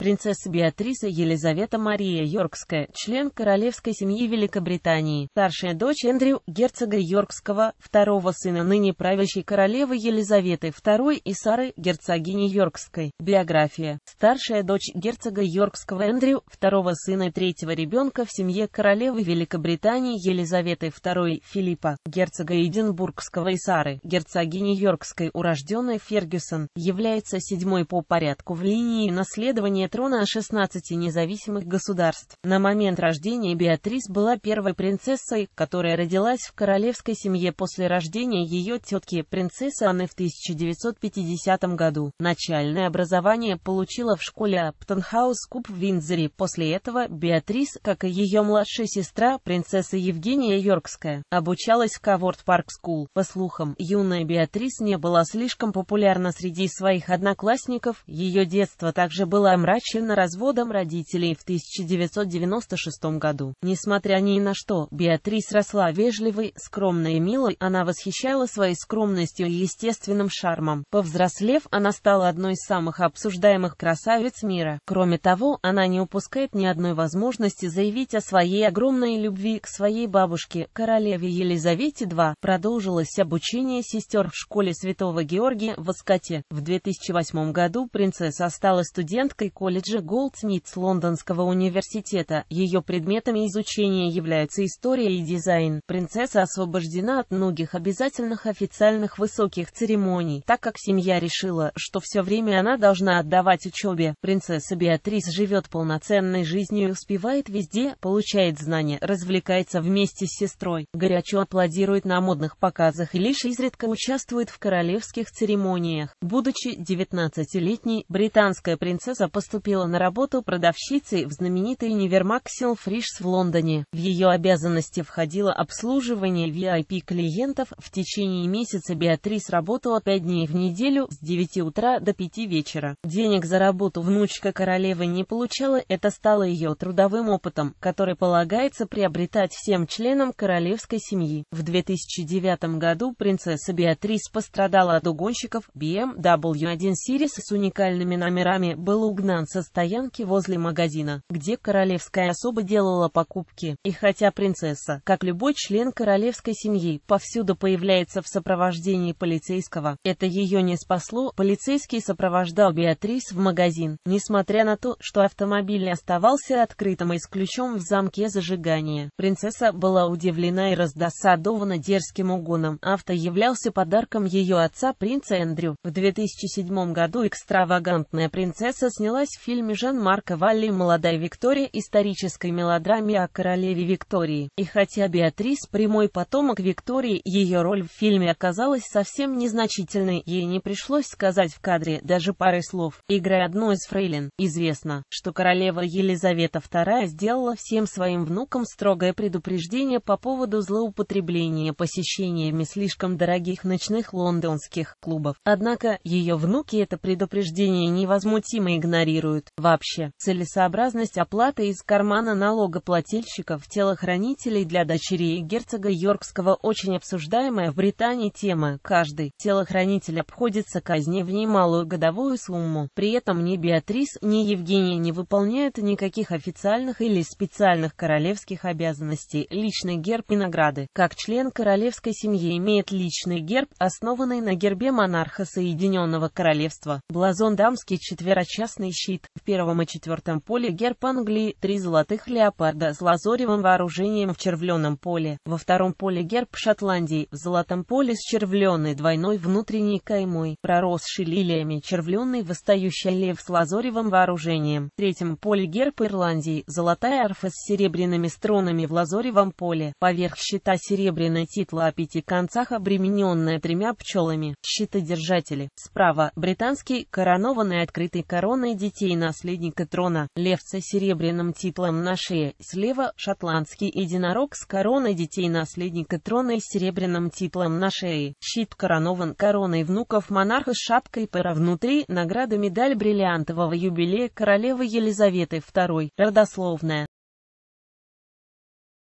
Принцесса Беатриса Елизавета Мария Йоркская, член королевской семьи Великобритании, старшая дочь Эндрю, герцога Йоркского, второго сына ныне правящей королевы Елизаветы II и Сары, герцогини Йоркской. Биография. Старшая дочь герцога Йоркского Эндрю, второго сына и третьего ребенка в семье королевы Великобритании Елизаветы II Филиппа, герцога Эдинбургского и Сары, герцогини Йоркской, урожденной Фергюсон, является седьмой по порядку в линии наследования трона 16 независимых государств. На момент рождения Беатрис была первой принцессой, которая родилась в королевской семье после рождения ее тетки, принцессы Анны в 1950 году. Начальное образование получила в школе Аптенхаус Куб в Виндзоре. После этого Беатрис, как и ее младшая сестра, принцесса Евгения Йоркская, обучалась в Каворт-парк Скул. По слухам, юная Беатрис не была слишком популярна среди своих одноклассников, ее детство также было мрачным, охвачена разводом родителей в 1996 году. Несмотря ни на что, Беатрис росла вежливой, скромной и милой, она восхищала своей скромностью и естественным шармом. Повзрослев, она стала одной из самых обсуждаемых красавиц мира. Кроме того, она не упускает ни одной возможности заявить о своей огромной любви к своей бабушке, королеве Елизавете II. Продолжилось обучение сестер в школе Святого Георгия в Аскоте. В 2008 году принцесса стала студенткой колледжа колледже Голдсмитс Лондонского университета. Ее предметами изучения являются история и дизайн. Принцесса освобождена от многих обязательных официальных высоких церемоний, так как семья решила, что все время она должна отдавать учебе. Принцесса Беатрис живет полноценной жизнью и успевает везде, получает знания, развлекается вместе с сестрой, горячо аплодирует на модных показах и лишь изредка участвует в королевских церемониях. Будучи 19-летней, британская принцесса поступила поступила на работу продавщицей в знаменитый универмаг Силфришс в Лондоне. В ее обязанности входило обслуживание VIP-клиентов. В течение месяца Беатрис работала 5 дней в неделю с 9 утра до 5 вечера. Денег за работу внучка королевы не получала, это стало ее трудовым опытом, который полагается приобретать всем членам королевской семьи. В 2009 году принцесса Беатрис пострадала от угонщиков BMW 1 Series с уникальными номерами был угнан со стоянки возле магазина, где королевская особа делала покупки. И хотя принцесса, как любой член королевской семьи, повсюду появляется в сопровождении полицейского, это ее не спасло, полицейский сопровождал Беатрис в магазин, несмотря на то, что автомобиль оставался открытым и с ключом в замке зажигания. Принцесса была удивлена и раздосадована дерзким угоном. Авто являлся подарком ее отца принца Эндрю. В 2007 году экстравагантная принцесса снялась в фильме Жан-Марка Валли «Молодая Виктория» исторической мелодраме о королеве Виктории. И хотя Беатрис – прямой потомок Виктории, ее роль в фильме оказалась совсем незначительной, ей не пришлось сказать в кадре даже пары слов. Играя одну из фрейлин, известно, что королева Елизавета II сделала всем своим внукам строгое предупреждение по поводу злоупотребления посещениями слишком дорогих ночных лондонских клубов. Однако, ее внуки это предупреждение невозмутимо игнорируют гарантирует, вообще, целесообразность оплаты из кармана налогоплательщиков телохранителей для дочерей герцога Йоркского очень обсуждаемая в Британии тема. Каждый телохранитель обходится казне в немалую годовую сумму. При этом ни Беатрис, ни Евгения не выполняют никаких официальных или специальных королевских обязанностей. Личный герб и награды. Как член королевской семьи имеет личный герб, основанный на гербе монарха Соединенного Королевства. Блазон дамский четверочастный щит щит. В первом и четвертом поле герб Англии, три золотых леопарда с лазоревым вооружением в червленом поле. Во втором поле герб Шотландии, в золотом поле с червленой двойной внутренней каймой, проросший лилиями червленный восстающий лев с лазоревым вооружением. В третьем поле герб Ирландии, золотая арфа с серебряными струнами в лазоревом поле. Поверх щита серебряный титла о пяти концах обремененная тремя пчелами. Щитодержатели. Справа британский коронованный открытый короной детей детей наследника трона, лев со серебряным титлом на шее, слева – шотландский единорог с короной детей наследника трона и серебряным титлом на шее, щит коронован короной внуков монарха с шапкой пара внутри, награда медаль бриллиантового юбилея королевы Елизаветы II, родословная.